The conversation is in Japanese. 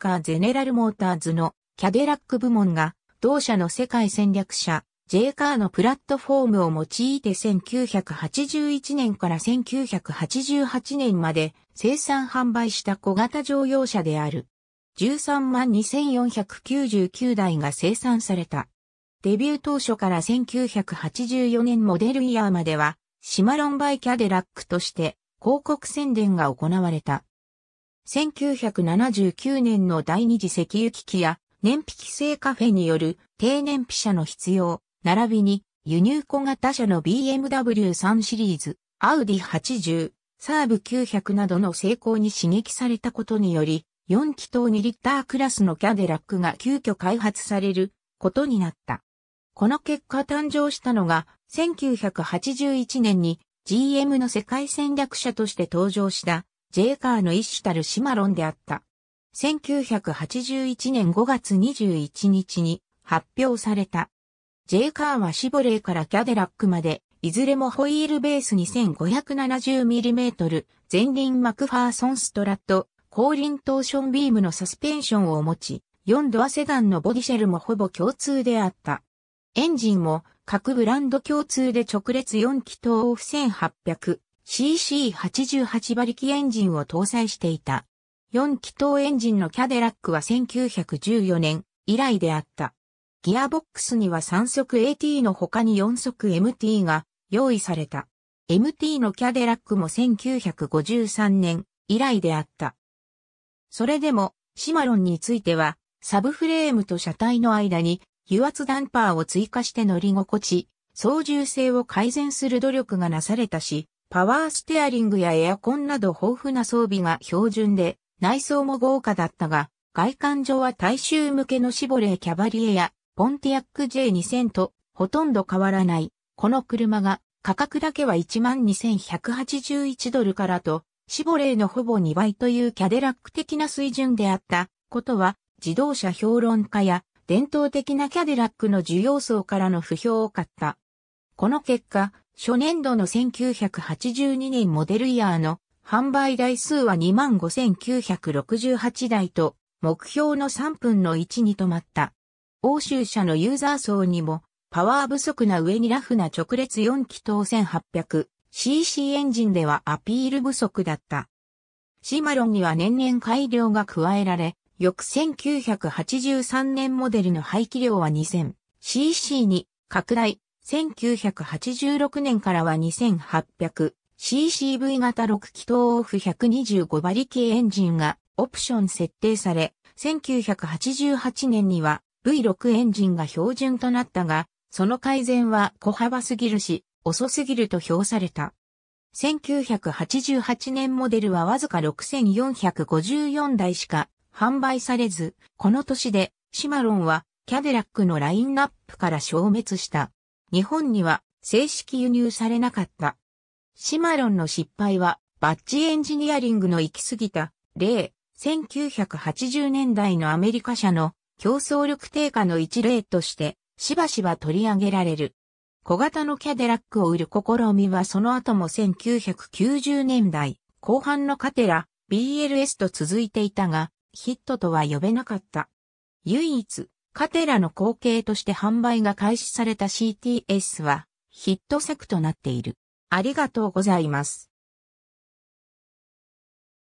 カーゼネラルモーターズのキャデラック部門が同社の世界戦略者 J カーのプラットフォームを用いて1981年から1988年まで生産販売した小型乗用車である。13万2499台が生産された。デビュー当初から1984年モデルイヤーまでは、シマロンバイキャデラックとして広告宣伝が行われた。1979年の第二次石油危機や燃費規制カフェによる低燃費車の必要、並びに輸入小型車の BMW3 シリーズ、アウディ80、サーブ900などの成功に刺激されたことにより、4気筒2リッタークラスのキャデラックが急遽開発されることになった。この結果誕生したのが、1981年に GM の世界戦略者として登場したジェイカーの一種たるシマロンであった。1981年5月21日に発表された。ジェイカーはシボレーからキャデラックまで、いずれもホイールベース 2570mm、前輪マクファーソンストラット、後輪トーションビームのサスペンションを持ち、4ドアセダンのボディシェルもほぼ共通であった。エンジンも各ブランド共通で直列4気筒オフ1800、CC88 馬力エンジンを搭載していた。4気筒エンジンのキャデラックは1914年以来であった。ギアボックスには3速 AT の他に4速 MT が用意された。MT のキャデラックも1953年以来であった。それでもシマロンについてはサブフレームと車体の間に油圧ダンパーを追加して乗り心地、操縦性を改善する努力がなされたし、パワーステアリングやエアコンなど豊富な装備が標準で、内装も豪華だったが、外観上は大衆向けのシボレーキャバリエやポンティアック J2000 とほとんど変わらない。この車が価格だけは12,181ドルからと、シボレーのほぼ2倍というキャデラック的な水準であったことは、自動車評論家や伝統的なキャデラックの需要層からの不評を買った。この結果、初年度の1982年モデルイヤーの販売台数は25,968台と、目標の3分の1に止まった。欧州車のユーザー層にも、パワー不足な上にラフな直列4気筒 1800cc エンジンではアピール不足だった。シマロンには年々改良が加えられ、翌1983年モデルの排気量は 2000cc に拡大、1986年からは 2800CCV 型6気筒オフ125馬力エンジンがオプション設定され、1988年には V6 エンジンが標準となったが、その改善は小幅すぎるし、遅すぎると評された。1988年モデルはわずか6454台しか販売されず、この年でシマロンはキャデラックのラインナップから消滅した。日本には正式輸入されなかった。シマロンの失敗はバッジエンジニアリングの行き過ぎた例、1980年代のアメリカ社の競争力低下の一例としてしばしば取り上げられる。小型のキャデラックを売る試みはその後も1990年代後半のカテラ BLS と続いていたがヒットとは呼べなかった。唯一カテラの後継として販売が開始された CTS はヒット作となっている。ありがとうございます。